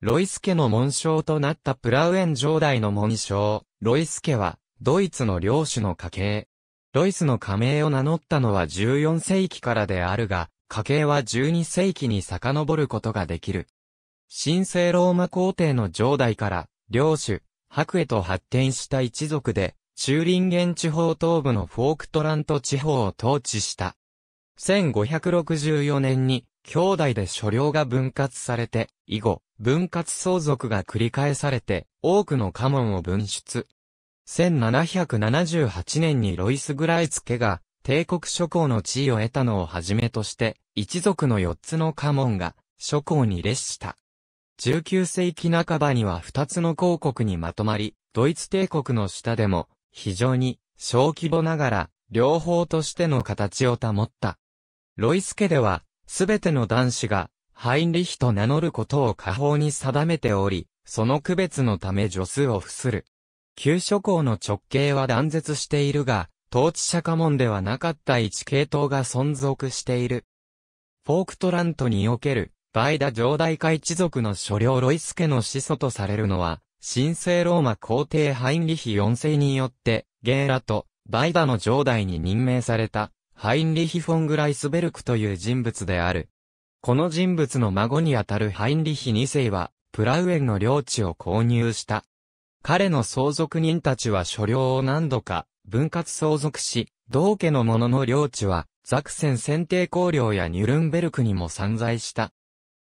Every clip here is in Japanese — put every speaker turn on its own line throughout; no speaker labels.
ロイス家の紋章となったプラウエン城代の紋章、ロイス家は、ドイツの領主の家系。ロイスの家名を名乗ったのは14世紀からであるが、家系は12世紀に遡ることができる。神聖ローマ皇帝の城代から、領主、白へと発展した一族で、ンゲン地方東部のフォークトラント地方を統治した。1564年に、兄弟で所領が分割されて、以後、分割相続が繰り返されて、多くの家紋を分出。1778年にロイス・グライツ家が、帝国諸侯の地位を得たのをはじめとして、一族の四つの家紋が、諸侯に列した。19世紀半ばには二つの公国にまとまり、ドイツ帝国の下でも、非常に、小規模ながら、両方としての形を保った。ロイス家では、すべての男子がハインリヒと名乗ることを下方に定めており、その区別のため助数を付する。旧諸侯の直系は断絶しているが、統治者家門ではなかった一系統が存続している。フォークトラントにおける、バイダ上代会一族の所領ロイス家の始祖とされるのは、神聖ローマ皇帝ハインリヒ4世によって、ゲーラとバイダの上代に任命された、ハインリヒ・フォングライスベルクという人物である。この人物の孫にあたるハインリヒ2世は、プラウエンの領地を購入した。彼の相続人たちは所領を何度か分割相続し、同家の者の領地は、ザクセン選定公領やニュルンベルクにも散在した。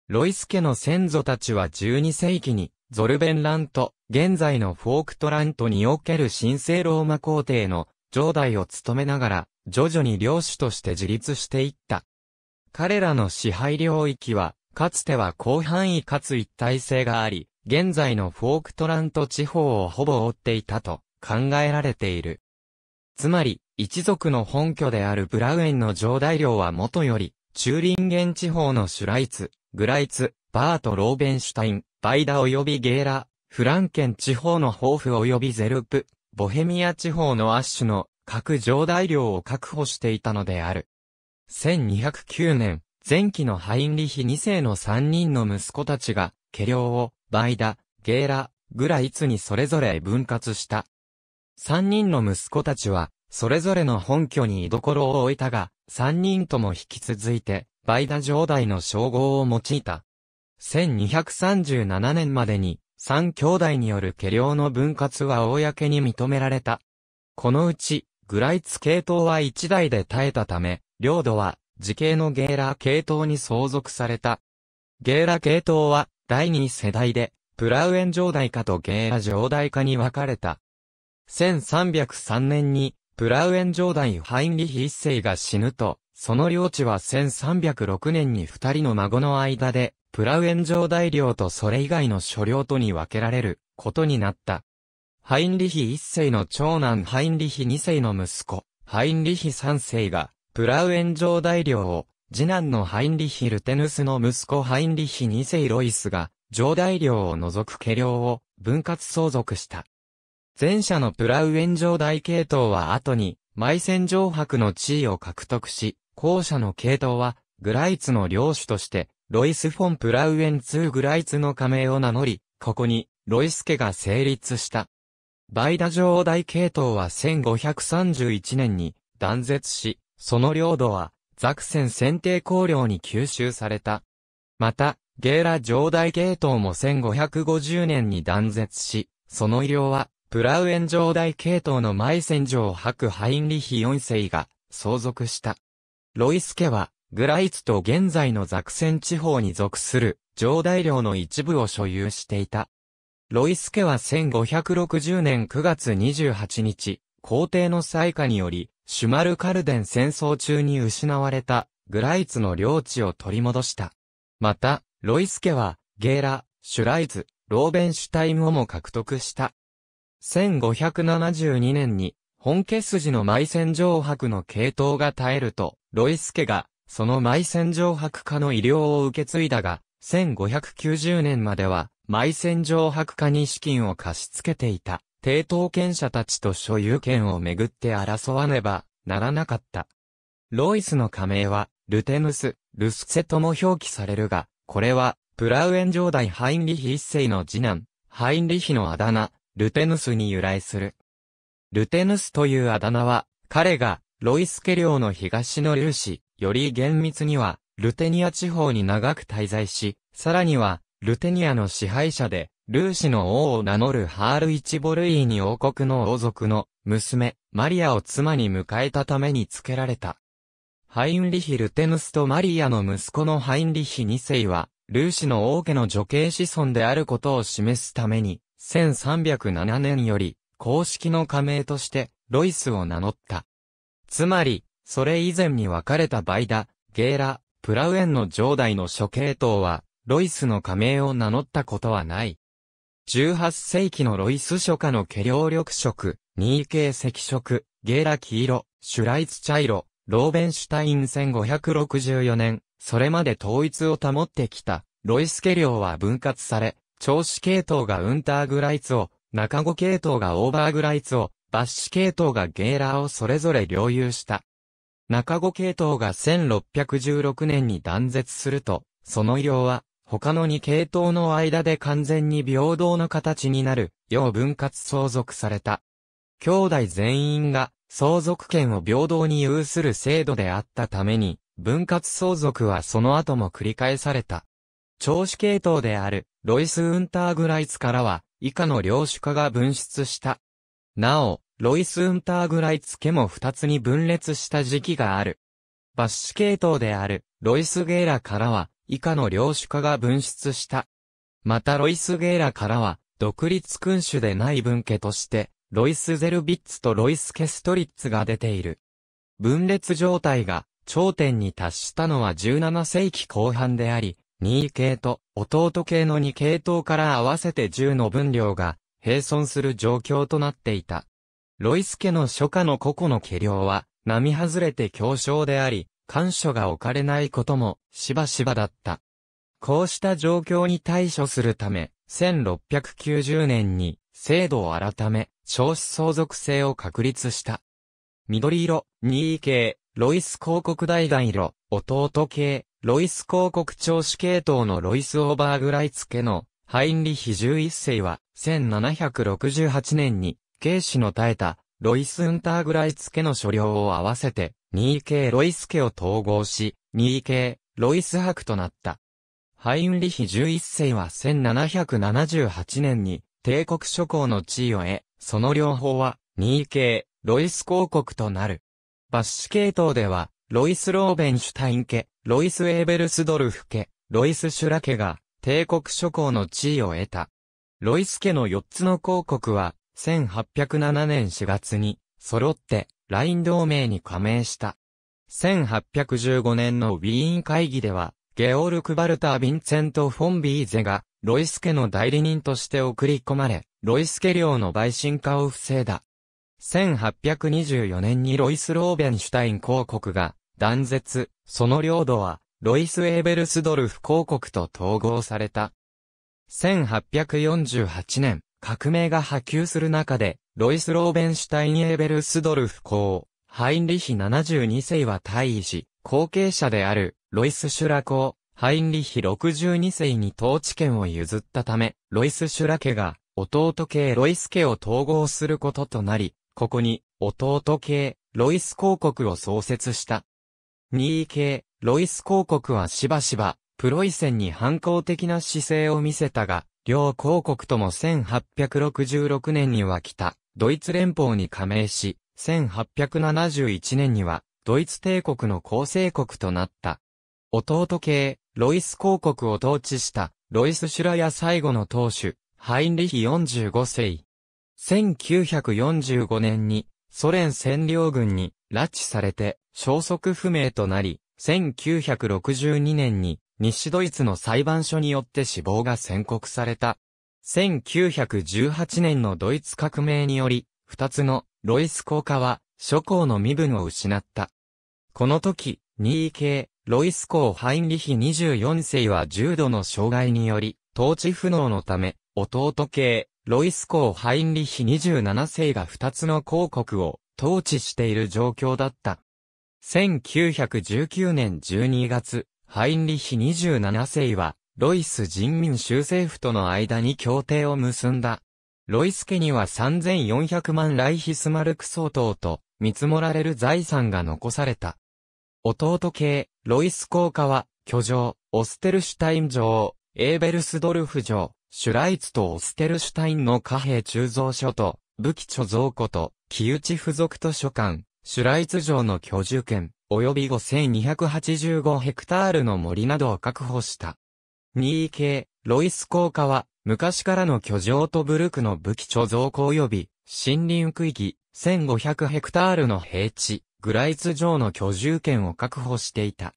ロイス家の先祖たちは12世紀に、ゾルベンラント、現在のフォークトラントにおける神聖ローマ皇帝の上代を務めながら、徐々に領主として自立していった。彼らの支配領域は、かつては広範囲かつ一体性があり、現在のフォークトラント地方をほぼ覆っていたと考えられている。つまり、一族の本拠であるブラウエンの上代領は元より、チューリンゲン地方のシュライツ、グライツ、バート・ローベンシュタイン、バイダ及びゲーラ、フランケン地方のホーフ及びゼルプ、ボヘミア地方のアッシュの各上代領を確保していたのである。1209年、前期のハインリヒ2世の3人の息子たちが、家領を、バイダ、ゲーラ、グライツにそれぞれ分割した。3人の息子たちは、それぞれの本拠に居所を置いたが、3人とも引き続いて、バイダ城代の称号を用いた。1237年までに、三兄弟による家領の分割は公に認められた。このうち、グライツ系統は一代で耐えたため、領土は、時系のゲーラ系統に相続された。ゲーラ系統は、第二世代で、プラウエン上代化とゲーラ上代化に分かれた。1303年に、プラウエン上代ハインリヒ一世が死ぬと、その領地は1306年に二人の孫の間で、プラウエン上代領とそれ以外の所領とに分けられることになった。ハインリヒ一世の長男ハインリヒ二世の息子、ハインリヒ三世が、プラウエン城大領を、次男のハインリヒ・ルテヌスの息子ハインリヒ2世ロイスが、城大領を除く家領を分割相続した。前者のプラウエン城大系統は後に、埋戦城博の地位を獲得し、後者の系統は、グライツの領主として、ロイス・フォン・プラウエンツー・グライツの加盟を名乗り、ここに、ロイス家が成立した。バイダ城大系統は1531年に断絶し、その領土は、ザクセン選定公領に吸収された。また、ゲーラ上代系統も1550年に断絶し、その医療は、プラウエン上代系統の前戦場を吐くハインリヒ4世が相続した。ロイス家は、グライツと現在のザクセン地方に属する上代領の一部を所有していた。ロイス家は1560年9月28日、皇帝の災下により、シュマルカルデン戦争中に失われた、グライツの領地を取り戻した。また、ロイス家は、ゲーラ、シュライツ、ローベンシュタイムをも獲得した。1572年に、本家筋の埋線上白の系統が絶えると、ロイス家が、その埋線上白化の医療を受け継いだが、1590年までは、埋線上白化に資金を貸し付けていた。抵当権者たちと所有権をめぐって争わねばならなかった。ロイスの加盟は、ルテヌス、ルスセとも表記されるが、これは、プラウエン城代ハインリヒ一世の次男、ハインリヒのあだ名、ルテヌスに由来する。ルテヌスというあだ名は、彼が、ロイス家領の東の粒子、より厳密には、ルテニア地方に長く滞在し、さらには、ルテニアの支配者で、ルーシの王を名乗るハール・イチボルイーに王国の王族の娘、マリアを妻に迎えたために付けられた。ハインリヒ・ルテヌスとマリアの息子のハインリヒ2世は、ルーシの王家の女系子孫であることを示すために、1307年より、公式の加盟として、ロイスを名乗った。つまり、それ以前に分かれたバイダ、ゲーラ、プラウエンの上代の諸系統は、ロイスの加盟を名乗ったことはない。18世紀のロイス書家の家量緑色、ニーケー赤色、ゲーラ黄色、シュライツ茶色、ローベンシュタイン1564年、それまで統一を保ってきた、ロイス家領は分割され、長子系統がウンターグライツを、中子系統がオーバーグライツを、バッシ系統がゲーラーをそれぞれ領有した。中子系統が1616年に断絶すると、その医療は他の2系統の間で完全に平等の形になる、よう分割相続された。兄弟全員が相続権を平等に有する制度であったために、分割相続はその後も繰り返された。長子系統であるロイス・ウンターグライツからは以下の領主化が分出した。なお、ロイス・ウンターグライツ家も二つに分裂した時期がある。バッシュ系統であるロイス・ゲーラからは以下の領主化が分出した。またロイス・ゲーラからは、独立君主でない分家として、ロイス・ゼルビッツとロイス・ケストリッツが出ている。分裂状態が頂点に達したのは17世紀後半であり、2系と弟系の2系統から合わせて10の分量が並存する状況となっていた。ロイス家の初夏の個々の家領は、並外れて強小であり、干所が置かれないこともしばしばだった。こうした状況に対処するため、1690年に制度を改め、少子相続制を確立した。緑色、2位系、ロイス広告大々色、弟系、ロイス広告長子系統のロイスオーバーグライツ家のハインリヒ11世は、1768年に、警視の耐えた、ロイス・ウンターグライツ家の所領を合わせて、2系ロイス家を統合し、2系ロイス博となった。ハインリヒ11世は1778年に帝国諸侯の地位を得、その両方は2系ロイス公国となる。バッシュ系統では、ロイス・ローベンシュタイン家、ロイス・エーベルスドルフ家、ロイス・シュラ家が、帝国諸侯の地位を得た。ロイス家の4つの公国は、1807年4月に、揃って、ライン同盟に加盟した。1815年のウィーン会議では、ゲオルク・バルター・ヴィンセント・フォン・ビーゼが、ロイス家の代理人として送り込まれ、ロイス家領の売信化を防いだ。1824年にロイス・ローベンシュタイン公国が断絶、その領土は、ロイス・エーベルスドルフ公国と統合された。1848年、革命が波及する中で、ロイス・ローベンシュタイン・エーベルスドルフ公、ハインリヒ72世は退位し、後継者である、ロイス・シュラ公、ハインリヒ62世に統治権を譲ったため、ロイス・シュラ家が、弟系ロイス家を統合することとなり、ここに、弟系、ロイス公国を創設した。2位系、ロイス公国はしばしば、プロイセンに反抗的な姿勢を見せたが、両公国とも1866年には来た。ドイツ連邦に加盟し、1871年には、ドイツ帝国の構成国となった。弟系、ロイス公国を統治した、ロイス・シュラヤ最後の当主、ハインリヒ45世。1945年に、ソ連占領軍に拉致されて、消息不明となり、1962年に、西ドイツの裁判所によって死亡が宣告された。1918年のドイツ革命により、二つのロイス公家は諸公の身分を失った。この時、2位系、ロイス公ハインリヒ24世は重度の障害により、統治不能のため、弟系、ロイス公ハインリヒ27世が二つの公国を統治している状況だった。1919年12月、ハインリヒ27世は、ロイス人民州政府との間に協定を結んだ。ロイス家には3400万ライヒスマルク相当と見積もられる財産が残された。弟系、ロイス効果は、居城、オステルシュタイン城、エーベルスドルフ城、シュライツとオステルシュタインの貨幣鋳造所と、武器貯蔵庫と、木内付属図書館、シュライツ城の居住権、及び5285ヘクタールの森などを確保した。2位系、ロイス効果は、昔からの巨城とブルクの武器貯蔵庫及び、森林区域、1500ヘクタールの平地、グライツ城の居住権を確保していた。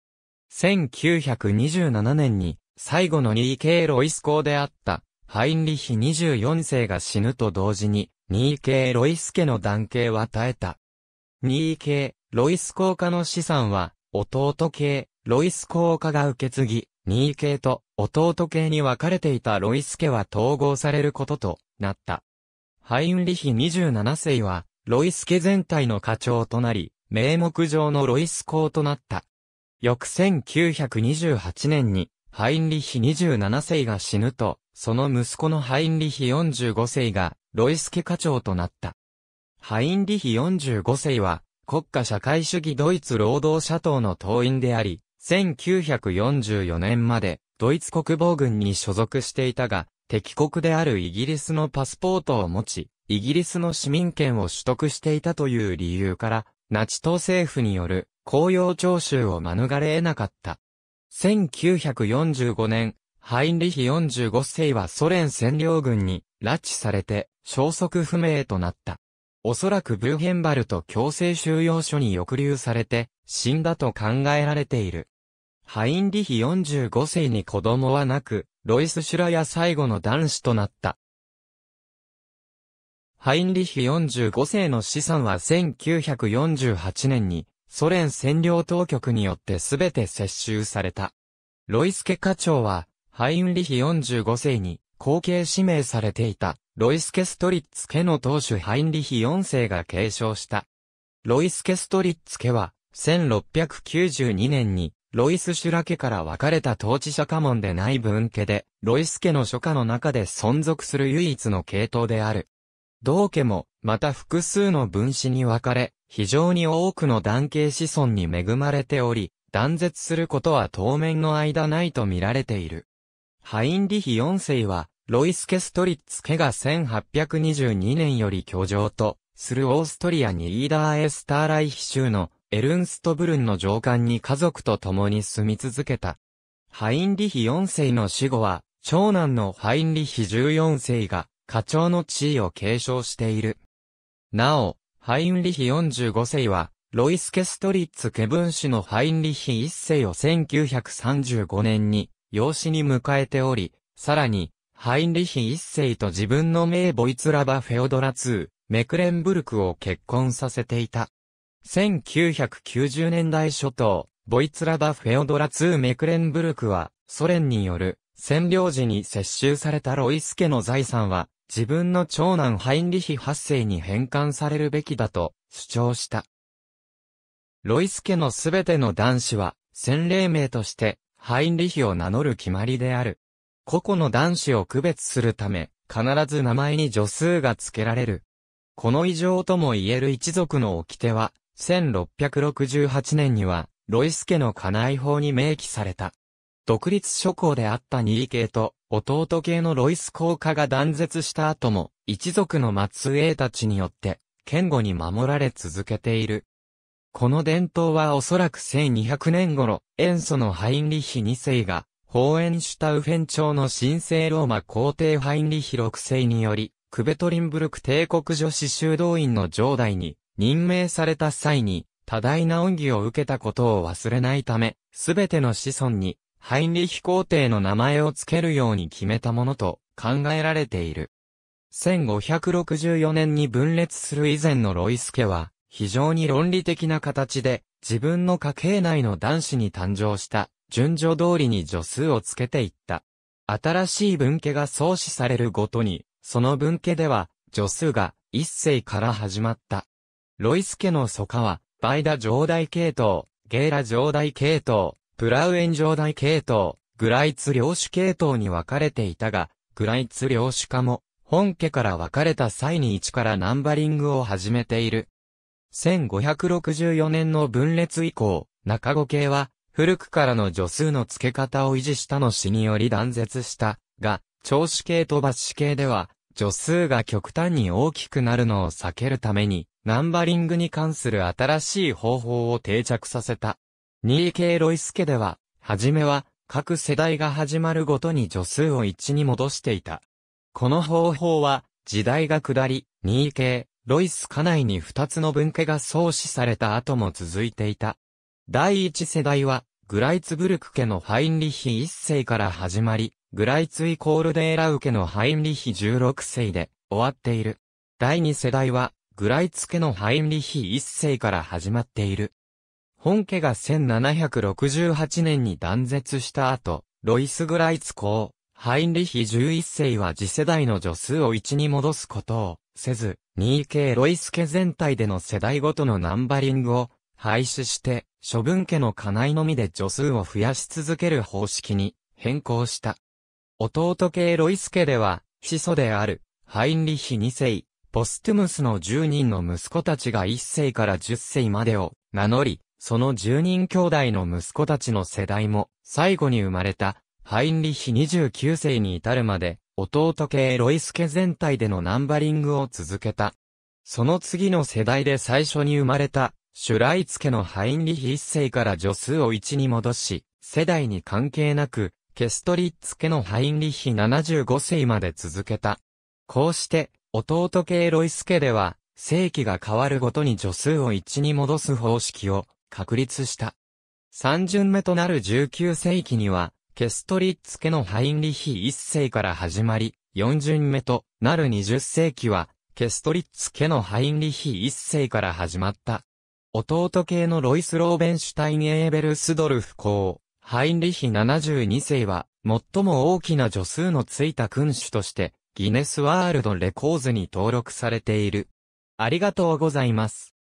1927年に、最後の 2K ロイス公であった、ハインリヒ24世が死ぬと同時に、2K ロイス家の男系は耐えた。2K ロイス公家の資産は、弟系、ロイス効果が受け継ぎ、ニー系と弟系に分かれていたロイス家は統合されることとなった。ハインリヒ27世は、ロイス家全体の課長となり、名目上のロイス公となった。翌1928年に、ハインリヒ27世が死ぬと、その息子のハインリヒ45世が、ロイス家課長となった。ハインリヒ45世は、国家社会主義ドイツ労働者党の党員であり、1944年までドイツ国防軍に所属していたが、敵国であるイギリスのパスポートを持ち、イギリスの市民権を取得していたという理由から、ナチ党政府による公用徴収を免れ得なかった。1945年、ハインリヒ45世はソ連占領軍に拉致されて消息不明となった。おそらくブーヘンバルト強制収容所に抑留されて死んだと考えられている。ハインリヒ45世に子供はなく、ロイス・シュラヤ最後の男子となった。ハインリヒ45世の資産は1948年にソ連占領当局によってすべて接収された。ロイスケ課長はハインリヒ45世に後継指名されていたロイスケ・ストリッツ家の当主ハインリヒ4世が継承した。ロイスケ・ストリッツ家は1692年にロイス・シュラ家から分かれた統治者家紋でない分家で、ロイス家の諸家の中で存続する唯一の系統である。同家も、また複数の分子に分かれ、非常に多くの男系子孫に恵まれており、断絶することは当面の間ないと見られている。ハインリヒ4世は、ロイスケ・ストリッツ家が1822年より居城と、するオーストリアにイーダーエスターライヒ州のエルンストブルンの上官に家族と共に住み続けた。ハインリヒ4世の死後は、長男のハインリヒ14世が、課長の地位を継承している。なお、ハインリヒ45世は、ロイスケストリッツケブン氏のハインリヒ1世を1935年に、養子に迎えており、さらに、ハインリヒ1世と自分の名ボイツラバ・フェオドラ2、メクレンブルクを結婚させていた。1990年代初頭、ボイツラダ・フェオドラ2メクレンブルクは、ソ連による占領時に接収されたロイス家の財産は、自分の長男ハインリヒ八世に返還されるべきだと主張した。ロイス家のすべての男子は、洗礼名として、ハインリヒを名乗る決まりである。個々の男子を区別するため、必ず名前に助数が付けられる。この異常とも言える一族の掟は、1668年には、ロイス家の家内法に明記された。独立諸侯であったニー系と弟系のロイス公家が断絶した後も、一族の末裔たちによって、堅固に守られ続けている。この伝統はおそらく1200年頃、塩素のハインリヒ2世が、ホーエンシュタウフェン朝の神聖ローマ皇帝ハインリヒ6世により、クベトリンブルク帝国女子修道院の城代に任命された際に、多大な恩義を受けたことを忘れないため、すべての子孫に、ハインリヒ皇帝の名前を付けるように決めたものと考えられている。1564年に分裂する以前のロイス家は、非常に論理的な形で、自分の家系内の男子に誕生した、順序通りに助数をつけていった。新しい分家が創始されるごとに、その分家では、助数が一世から始まった。ロイス家の祖家は、バイダ上代系統、ゲーラ上代系統、プラウエン上代系統、グライツ領主系統に分かれていたが、グライツ領主家も、本家から分かれた際に一からナンバリングを始めている。1564年の分裂以降、中子系は、古くからの助数の付け方を維持したの死により断絶した、が、長子系と抜子系では、助数が極端に大きくなるのを避けるために、ナンバリングに関する新しい方法を定着させた。2K ロイス家では、はじめは、各世代が始まるごとに助数を1に戻していた。この方法は、時代が下り、2K、ロイス家内に2つの分家が創始された後も続いていた。第1世代は、グライツブルク家のハインリヒ1世から始まり、グライツイコールデーラウ家のハインリヒ16世で終わっている。第2世代は、グライツ家のハインリヒ一世から始まっている。本家が1768年に断絶した後、ロイス・グライツ公、ハインリヒ11世は次世代の女数を1に戻すことをせず、2系ロイス家全体での世代ごとのナンバリングを廃止して、処分家の家内のみで女数を増やし続ける方式に変更した。弟系ロイス家では、始祖である、ハインリヒ2世、ポストゥムスの10人の息子たちが1世から10世までを名乗り、その10人兄弟の息子たちの世代も、最後に生まれた、ハインリヒ29世に至るまで、弟系ロイス家全体でのナンバリングを続けた。その次の世代で最初に生まれた、シュライツ家のハインリヒ1世から女数を1に戻し、世代に関係なく、ケストリッツ家のハインリヒ75世まで続けた。こうして、弟系ロイス家では、世紀が変わるごとに助数を1に戻す方式を確立した。三巡目となる19世紀には、ケストリッツ家のハインリヒ一世から始まり、四巡目となる20世紀は、ケストリッツ家のハインリヒ一世から始まった。弟系のロイス・ローベンシュタイン・エーベルスドルフ公、ハインリヒ72世は、最も大きな助数のついた君主として、ギネスワールドレコーズに登録されている。ありがとうございます。